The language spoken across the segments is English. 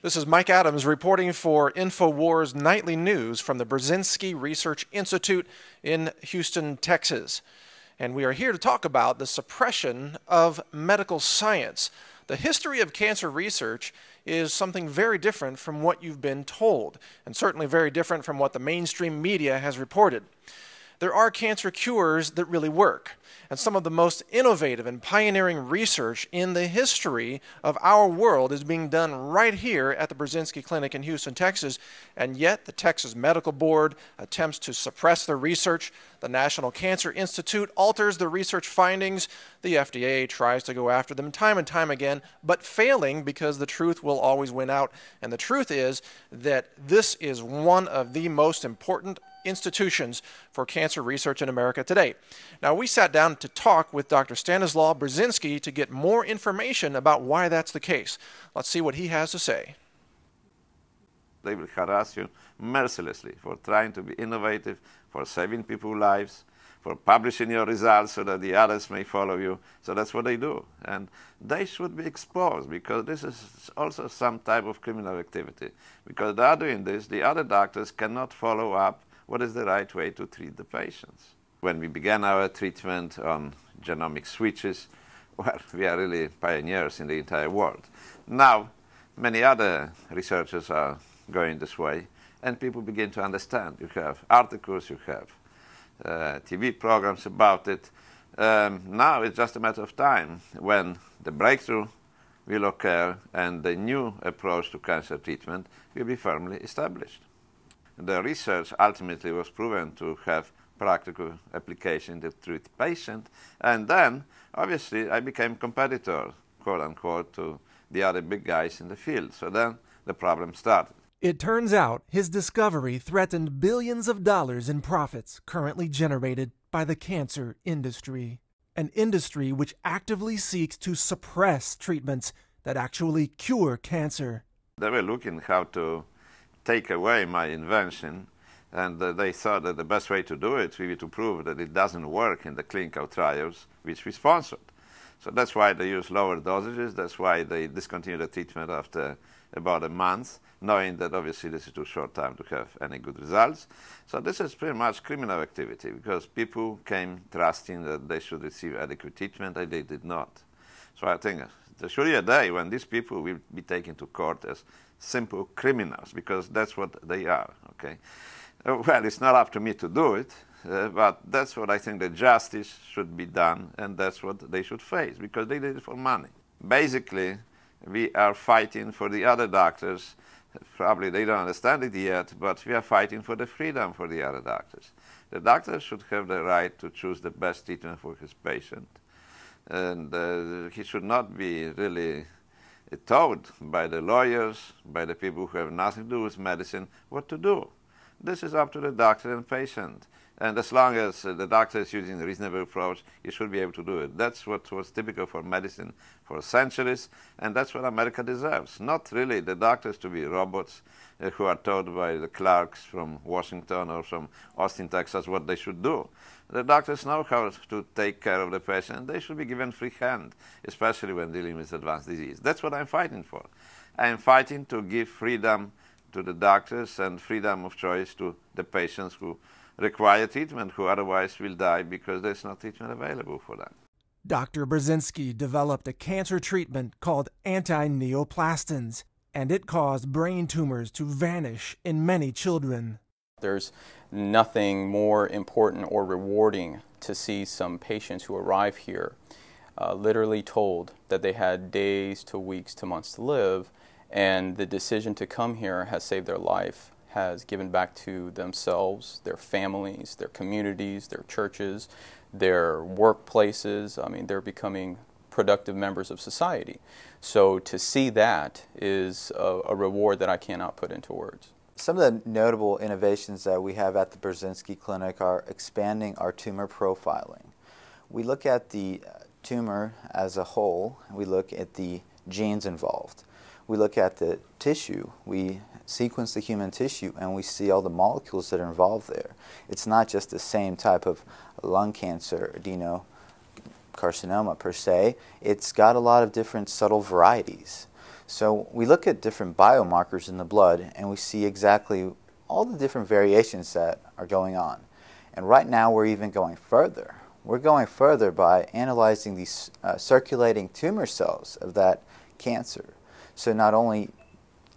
This is Mike Adams reporting for InfoWars Nightly News from the Brzezinski Research Institute in Houston, Texas. And we are here to talk about the suppression of medical science. The history of cancer research is something very different from what you've been told, and certainly very different from what the mainstream media has reported there are cancer cures that really work. And some of the most innovative and pioneering research in the history of our world is being done right here at the Brzezinski Clinic in Houston, Texas. And yet, the Texas Medical Board attempts to suppress the research. The National Cancer Institute alters the research findings. The FDA tries to go after them time and time again, but failing because the truth will always win out. And the truth is that this is one of the most important institutions for cancer research in America today. Now, we sat down to talk with Dr. Stanislaw Brzezinski to get more information about why that's the case. Let's see what he has to say. They will harass you mercilessly for trying to be innovative, for saving people's lives, for publishing your results so that the others may follow you. So that's what they do. And they should be exposed because this is also some type of criminal activity. Because they are doing this, the other doctors cannot follow up what is the right way to treat the patients. When we began our treatment on genomic switches, well, we are really pioneers in the entire world. Now, many other researchers are going this way, and people begin to understand. You have articles, you have uh, TV programs about it. Um, now it's just a matter of time when the breakthrough will occur and the new approach to cancer treatment will be firmly established the research ultimately was proven to have practical application to treat patients, And then, obviously, I became competitor, quote unquote, to the other big guys in the field. So then the problem started. It turns out his discovery threatened billions of dollars in profits currently generated by the cancer industry, an industry which actively seeks to suppress treatments that actually cure cancer. They were looking how to take away my invention. And uh, they thought that the best way to do it would be to prove that it doesn't work in the clinical trials which we sponsored. So that's why they use lower dosages. That's why they discontinue the treatment after about a month, knowing that obviously this is too short time to have any good results. So this is pretty much criminal activity because people came trusting that they should receive adequate treatment and they did not. So I think uh, there should be a day when these people will be taken to court as simple criminals because that's what they are. Okay, uh, well, it's not up to me to do it, uh, but that's what I think that justice should be done, and that's what they should face because they did it for money. Basically, we are fighting for the other doctors. Probably they don't understand it yet, but we are fighting for the freedom for the other doctors. The doctor should have the right to choose the best treatment for his patient, and uh, he should not be really told by the lawyers, by the people who have nothing to do with medicine, what to do. This is up to the doctor and patient. And as long as uh, the doctor is using a reasonable approach, you should be able to do it. That's what was typical for medicine for centuries, and that's what America deserves. Not really the doctors to be robots uh, who are told by the clerks from Washington or from Austin, Texas, what they should do. The doctors know how to take care of the patient, and they should be given free hand, especially when dealing with advanced disease. That's what I'm fighting for. I'm fighting to give freedom to the doctors and freedom of choice to the patients who require treatment who otherwise will die because there's no treatment available for them. Dr. Brzezinski developed a cancer treatment called anti neoplastins, and it caused brain tumors to vanish in many children. There's nothing more important or rewarding to see some patients who arrive here uh, literally told that they had days to weeks to months to live, and the decision to come here has saved their life has given back to themselves, their families, their communities, their churches, their workplaces. I mean, they're becoming productive members of society. So to see that is a, a reward that I cannot put into words. Some of the notable innovations that we have at the Brzezinski Clinic are expanding our tumor profiling. We look at the tumor as a whole, we look at the genes involved we look at the tissue, we sequence the human tissue, and we see all the molecules that are involved there. It's not just the same type of lung cancer, adenocarcinoma per se. It's got a lot of different subtle varieties. So we look at different biomarkers in the blood, and we see exactly all the different variations that are going on. And right now, we're even going further. We're going further by analyzing these uh, circulating tumor cells of that cancer so not only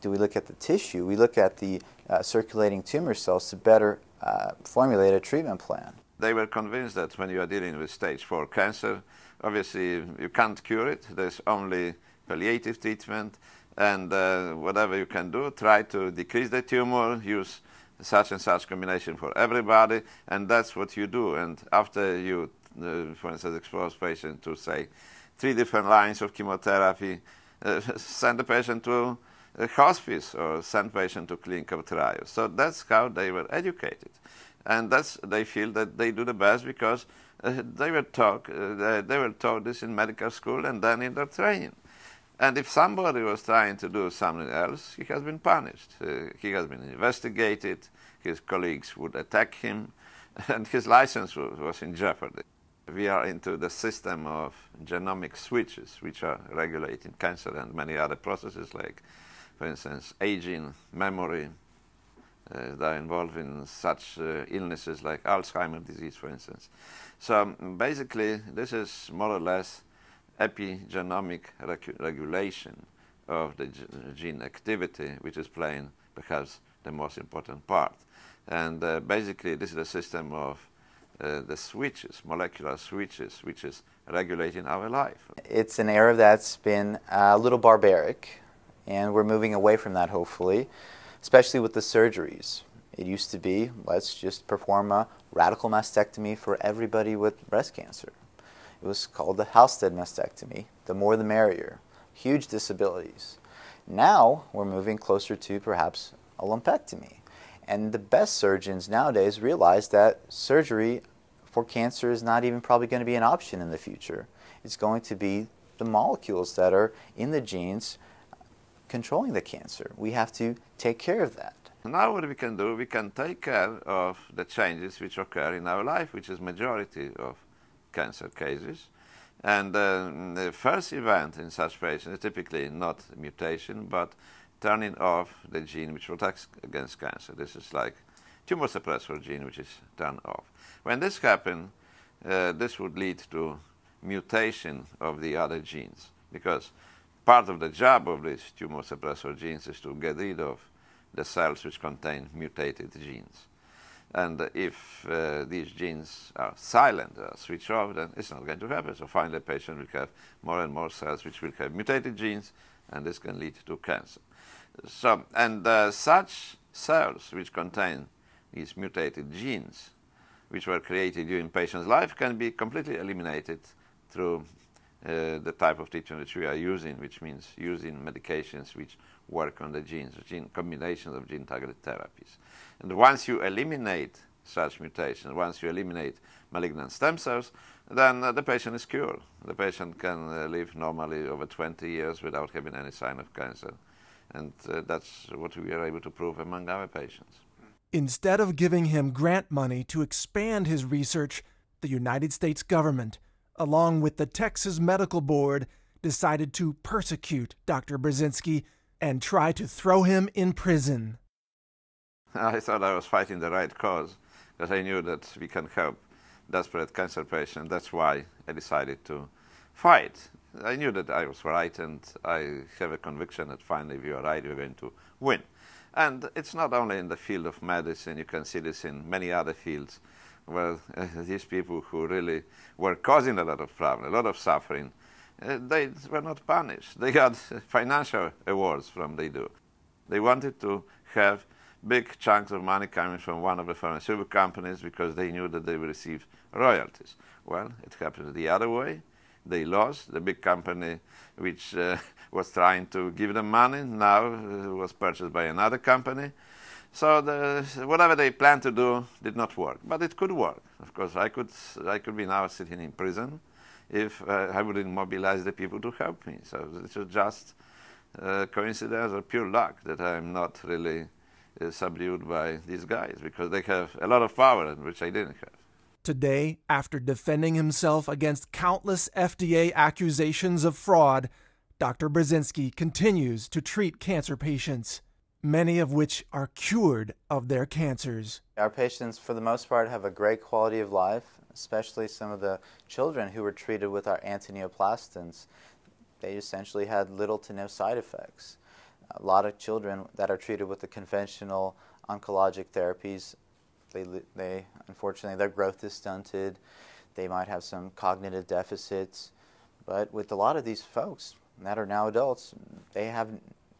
do we look at the tissue, we look at the uh, circulating tumor cells to better uh, formulate a treatment plan. They were convinced that when you are dealing with stage 4 cancer, obviously you can't cure it. There's only palliative treatment and uh, whatever you can do, try to decrease the tumor, use such and such combination for everybody, and that's what you do. And after you, uh, for instance, expose patient to, say, three different lines of chemotherapy, uh, send the patient to a uh, hospice or send patient to clinical trials. So that's how they were educated. And that's, they feel that they do the best because uh, they were taught uh, they were taught this in medical school and then in their training. And if somebody was trying to do something else, he has been punished. Uh, he has been investigated. His colleagues would attack him, and his license was, was in jeopardy we are into the system of genomic switches, which are regulating cancer and many other processes, like, for instance, aging, memory. Uh, they are involved in such uh, illnesses like Alzheimer's disease, for instance. So um, basically, this is more or less epigenomic regu regulation of the gene activity, which is playing perhaps the most important part. And uh, basically, this is a system of uh, the switches, molecular switches, which is regulating our life. It's an era that's been uh, a little barbaric, and we're moving away from that, hopefully, especially with the surgeries. It used to be, let's just perform a radical mastectomy for everybody with breast cancer. It was called the Halstead mastectomy. The more the merrier. Huge disabilities. Now we're moving closer to perhaps a lumpectomy. And the best surgeons nowadays realize that surgery for cancer is not even probably going to be an option in the future. It's going to be the molecules that are in the genes controlling the cancer. We have to take care of that. Now what we can do, we can take care of the changes which occur in our life, which is majority of cancer cases. And uh, the first event in such patients is typically not mutation, but turning off the gene which protects against cancer. This is like tumor suppressor gene which is turned off. When this happens, uh, this would lead to mutation of the other genes because part of the job of these tumor suppressor genes is to get rid of the cells which contain mutated genes. And if uh, these genes are silent, are switched off, then it's not going to happen. So finally, the patient will have more and more cells which will have mutated genes, and this can lead to cancer. So, and uh, such cells which contain these mutated genes, which were created during patient's life, can be completely eliminated through uh, the type of treatment which we are using, which means using medications which work on the genes, gene combinations of gene-targeted therapies. And once you eliminate such mutations, once you eliminate malignant stem cells, then uh, the patient is cured. The patient can uh, live normally over 20 years without having any sign of cancer. And uh, that's what we are able to prove among our patients. Instead of giving him grant money to expand his research, the United States government, along with the Texas Medical Board, decided to persecute Dr. Brzezinski and try to throw him in prison. I thought I was fighting the right cause because I knew that we can help desperate cancer patients. That's why I decided to fight. I knew that I was right, and I have a conviction that finally, if you are right, you're going to win. And it's not only in the field of medicine, you can see this in many other fields where uh, these people who really were causing a lot of problem, a lot of suffering, uh, they were not punished. They got financial awards from they do. They wanted to have big chunks of money coming from one of the pharmaceutical companies because they knew that they would receive royalties. Well, it happened the other way. They lost. The big company, which uh, was trying to give them money, now uh, was purchased by another company. So the, whatever they planned to do did not work, but it could work. Of course, I could, I could be now sitting in prison if uh, I wouldn't mobilize the people to help me. So was just uh, coincidence or pure luck that I'm not really uh, subdued by these guys because they have a lot of power which I didn't have today after defending himself against countless FDA accusations of fraud, Dr. Brzezinski continues to treat cancer patients, many of which are cured of their cancers. Our patients, for the most part, have a great quality of life, especially some of the children who were treated with our antineoplastins. They essentially had little to no side effects. A lot of children that are treated with the conventional oncologic therapies they, they unfortunately, their growth is stunted. They might have some cognitive deficits. But with a lot of these folks that are now adults, they have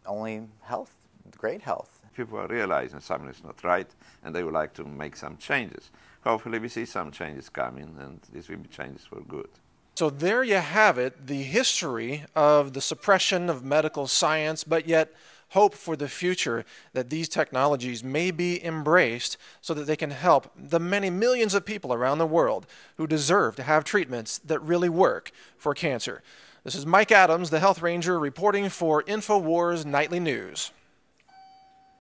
only health, great health. People are realizing something is not right and they would like to make some changes. Hopefully, we see some changes coming and these will be changes for good. So, there you have it the history of the suppression of medical science, but yet hope for the future that these technologies may be embraced so that they can help the many millions of people around the world who deserve to have treatments that really work for cancer. This is Mike Adams, the Health Ranger, reporting for InfoWars Nightly News.